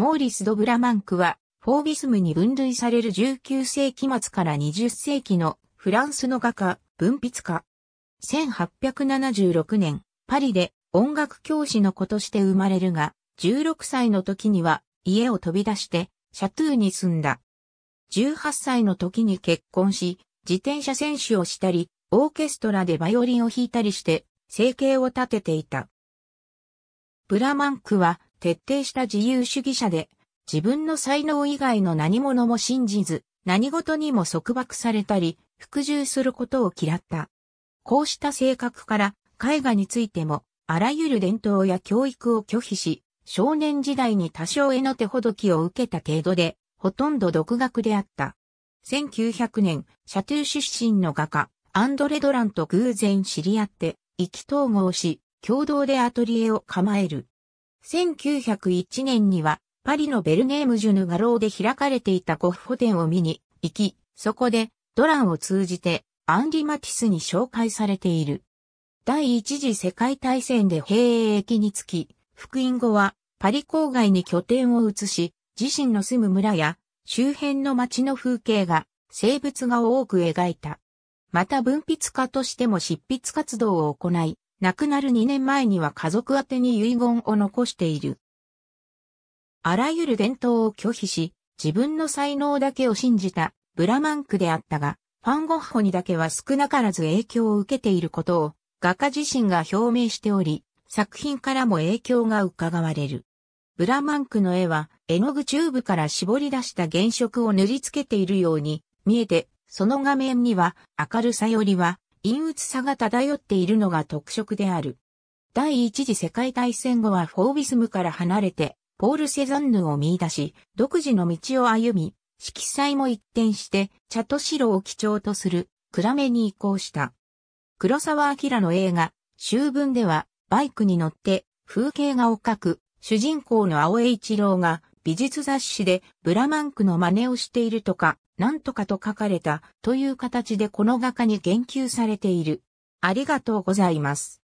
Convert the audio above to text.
モーリス・ド・ブラマンクは、フォービスムに分類される19世紀末から20世紀のフランスの画家、文筆家。1876年、パリで音楽教師の子として生まれるが、16歳の時には家を飛び出して、シャトゥーに住んだ。18歳の時に結婚し、自転車選手をしたり、オーケストラでバイオリンを弾いたりして、生計を立てていた。ブラマンクは徹底した自由主義者で、自分の才能以外の何者も信じず、何事にも束縛されたり、服従することを嫌った。こうした性格から、絵画についても、あらゆる伝統や教育を拒否し、少年時代に多少絵の手ほどきを受けた程度で、ほとんど独学であった。1900年、シャトゥー出身の画家、アンドレ・ドランと偶然知り合って、意気投合し、共同でアトリエを構える。1901年には、パリのベルネームジュヌ画廊で開かれていたゴッホ展を見に行き、そこでドランを通じてアンリ・マティスに紹介されている。第一次世界大戦で兵役につき、復員後はパリ郊外に拠点を移し、自身の住む村や周辺の街の風景が生物画を多く描いた。また文筆家としても執筆活動を行い、亡くなる2年前には家族宛てに遺言を残している。あらゆる伝統を拒否し、自分の才能だけを信じたブラマンクであったが、ファンゴッホにだけは少なからず影響を受けていることを画家自身が表明しており、作品からも影響が伺われる。ブラマンクの絵は絵の具チューブから絞り出した原色を塗りつけているように見えて、その画面には明るさよりは陰鬱さが漂っているのが特色である。第一次世界大戦後はフォービスムから離れて、ポール・セザンヌを見出し、独自の道を歩み、色彩も一転して、茶と白を基調とする、暗めに移行した。黒沢明の映画、秋分では、バイクに乗って、風景画を描く、主人公の青江一郎が、美術雑誌でブラマンクの真似をしているとか、なんとかと書かれたという形でこの画家に言及されている。ありがとうございます。